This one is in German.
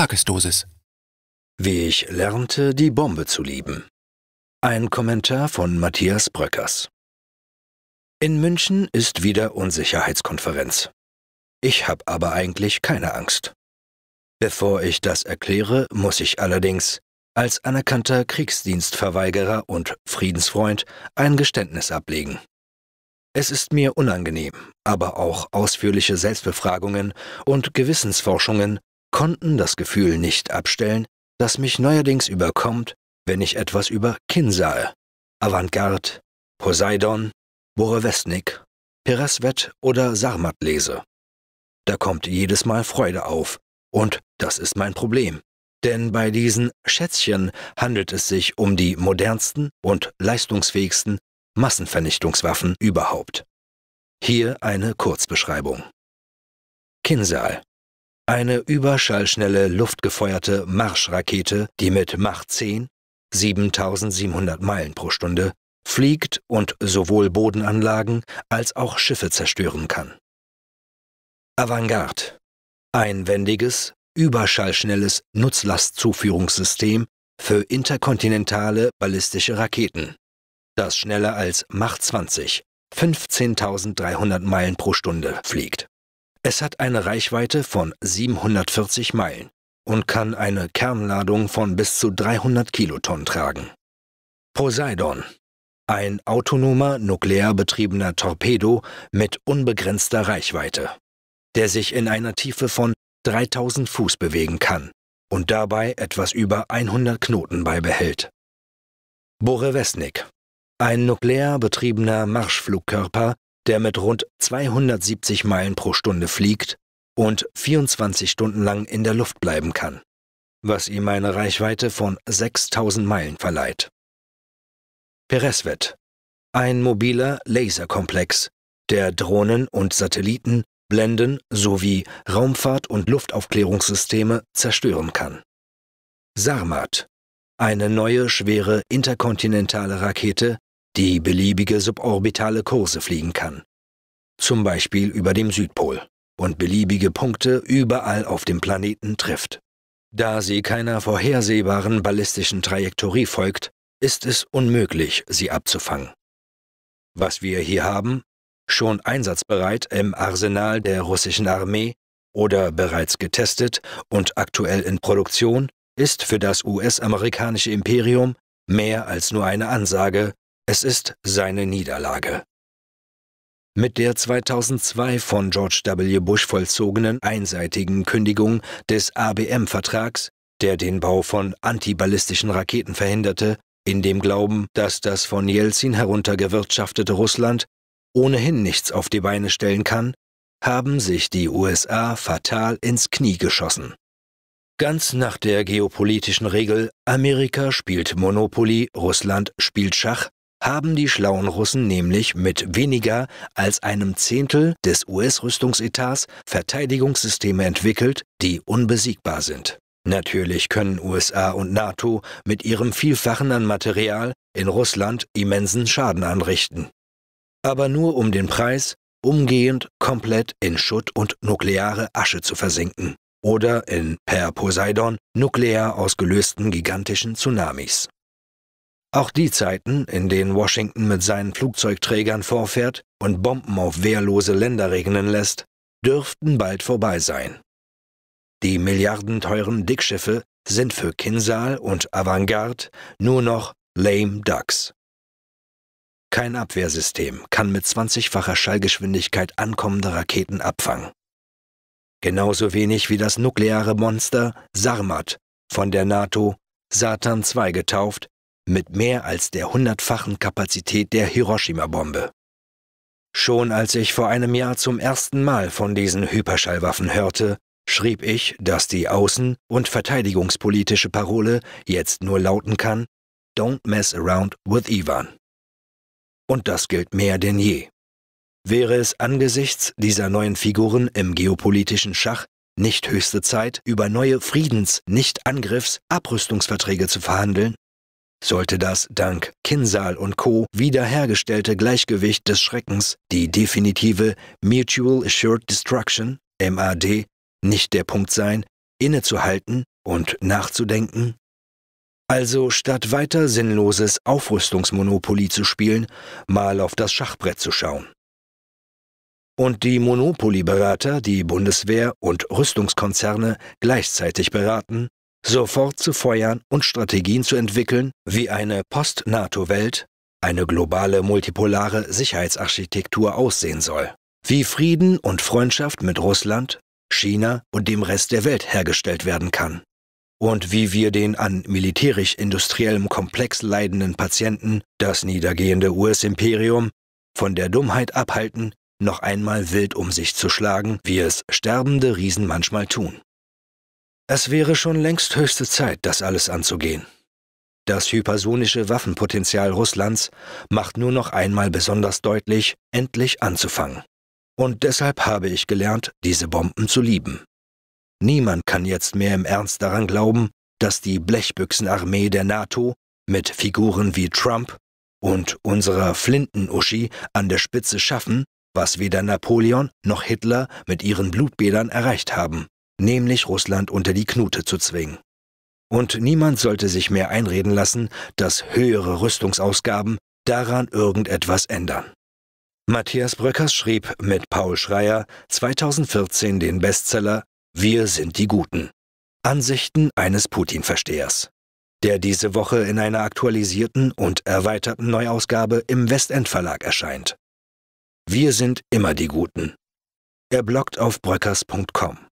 Tagesdosis. Wie ich lernte, die Bombe zu lieben. Ein Kommentar von Matthias Bröckers. In München ist wieder Unsicherheitskonferenz. Ich habe aber eigentlich keine Angst. Bevor ich das erkläre, muss ich allerdings als anerkannter Kriegsdienstverweigerer und Friedensfreund ein Geständnis ablegen. Es ist mir unangenehm, aber auch ausführliche Selbstbefragungen und Gewissensforschungen konnten das Gefühl nicht abstellen, das mich neuerdings überkommt, wenn ich etwas über Kinsale, Avantgarde, Poseidon, Borewestnik, Peresvet oder Sarmat lese. Da kommt jedes Mal Freude auf, und das ist mein Problem. Denn bei diesen Schätzchen handelt es sich um die modernsten und leistungsfähigsten Massenvernichtungswaffen überhaupt. Hier eine Kurzbeschreibung. Kinsal eine überschallschnelle, luftgefeuerte Marschrakete, die mit Mach 10, 7700 Meilen pro Stunde, fliegt und sowohl Bodenanlagen als auch Schiffe zerstören kann. Avantgarde. Einwendiges, überschallschnelles Nutzlastzuführungssystem für interkontinentale ballistische Raketen. Das schneller als Mach 20, 15.300 Meilen pro Stunde fliegt. Es hat eine Reichweite von 740 Meilen und kann eine Kernladung von bis zu 300 Kilotonnen tragen. Poseidon. Ein autonomer, nuklear betriebener Torpedo mit unbegrenzter Reichweite, der sich in einer Tiefe von 3000 Fuß bewegen kann und dabei etwas über 100 Knoten beibehält. Borevesnik. Ein nuklear betriebener Marschflugkörper der mit rund 270 Meilen pro Stunde fliegt und 24 Stunden lang in der Luft bleiben kann, was ihm eine Reichweite von 6000 Meilen verleiht. Peresvet, ein mobiler Laserkomplex, der Drohnen und Satelliten, Blenden sowie Raumfahrt- und Luftaufklärungssysteme zerstören kann. Sarmat, eine neue schwere interkontinentale Rakete, die beliebige suborbitale Kurse fliegen kann, zum Beispiel über dem Südpol, und beliebige Punkte überall auf dem Planeten trifft. Da sie keiner vorhersehbaren ballistischen Trajektorie folgt, ist es unmöglich, sie abzufangen. Was wir hier haben, schon einsatzbereit im Arsenal der russischen Armee oder bereits getestet und aktuell in Produktion, ist für das US-amerikanische Imperium mehr als nur eine Ansage, es ist seine Niederlage. Mit der 2002 von George W. Bush vollzogenen einseitigen Kündigung des ABM-Vertrags, der den Bau von antiballistischen Raketen verhinderte, in dem Glauben, dass das von Jelzin heruntergewirtschaftete Russland ohnehin nichts auf die Beine stellen kann, haben sich die USA fatal ins Knie geschossen. Ganz nach der geopolitischen Regel Amerika spielt Monopoly, Russland spielt Schach haben die schlauen Russen nämlich mit weniger als einem Zehntel des US-Rüstungsetats Verteidigungssysteme entwickelt, die unbesiegbar sind. Natürlich können USA und NATO mit ihrem Vielfachen an Material in Russland immensen Schaden anrichten. Aber nur um den Preis, umgehend komplett in Schutt und nukleare Asche zu versinken. Oder in per Poseidon nuklear ausgelösten gigantischen Tsunamis. Auch die Zeiten, in denen Washington mit seinen Flugzeugträgern vorfährt und Bomben auf wehrlose Länder regnen lässt, dürften bald vorbei sein. Die milliardenteuren Dickschiffe sind für Kinsal und Avantgarde nur noch lame ducks. Kein Abwehrsystem kann mit 20-facher Schallgeschwindigkeit ankommende Raketen abfangen. Genauso wenig wie das nukleare Monster Sarmat von der NATO Satan II getauft, mit mehr als der hundertfachen Kapazität der Hiroshima-Bombe. Schon als ich vor einem Jahr zum ersten Mal von diesen Hyperschallwaffen hörte, schrieb ich, dass die außen- und verteidigungspolitische Parole jetzt nur lauten kann, Don't mess around with Ivan. Und das gilt mehr denn je. Wäre es angesichts dieser neuen Figuren im geopolitischen Schach nicht höchste Zeit, über neue Friedens-, nicht Angriffs-, Abrüstungsverträge zu verhandeln? sollte das dank Kinsal und Co. wiederhergestellte Gleichgewicht des Schreckens, die definitive Mutual Assured Destruction, MAD, nicht der Punkt sein, innezuhalten und nachzudenken? Also statt weiter sinnloses Aufrüstungsmonopoly zu spielen, mal auf das Schachbrett zu schauen. Und die Monopoly-Berater, die Bundeswehr und Rüstungskonzerne gleichzeitig beraten, sofort zu feuern und Strategien zu entwickeln, wie eine Post-NATO-Welt, eine globale multipolare Sicherheitsarchitektur aussehen soll, wie Frieden und Freundschaft mit Russland, China und dem Rest der Welt hergestellt werden kann und wie wir den an militärisch-industriellem Komplex leidenden Patienten, das niedergehende US-Imperium, von der Dummheit abhalten, noch einmal wild um sich zu schlagen, wie es sterbende Riesen manchmal tun. Es wäre schon längst höchste Zeit, das alles anzugehen. Das hypersonische Waffenpotenzial Russlands macht nur noch einmal besonders deutlich, endlich anzufangen. Und deshalb habe ich gelernt, diese Bomben zu lieben. Niemand kann jetzt mehr im Ernst daran glauben, dass die Blechbüchsenarmee der NATO mit Figuren wie Trump und unserer Flinten-Uschi an der Spitze schaffen, was weder Napoleon noch Hitler mit ihren Blutbädern erreicht haben nämlich Russland unter die Knute zu zwingen. Und niemand sollte sich mehr einreden lassen, dass höhere Rüstungsausgaben daran irgendetwas ändern. Matthias Bröckers schrieb mit Paul Schreier 2014 den Bestseller Wir sind die Guten. Ansichten eines Putin-Verstehers, der diese Woche in einer aktualisierten und erweiterten Neuausgabe im Westend Verlag erscheint. Wir sind immer die Guten. Er bloggt auf bröckers.com.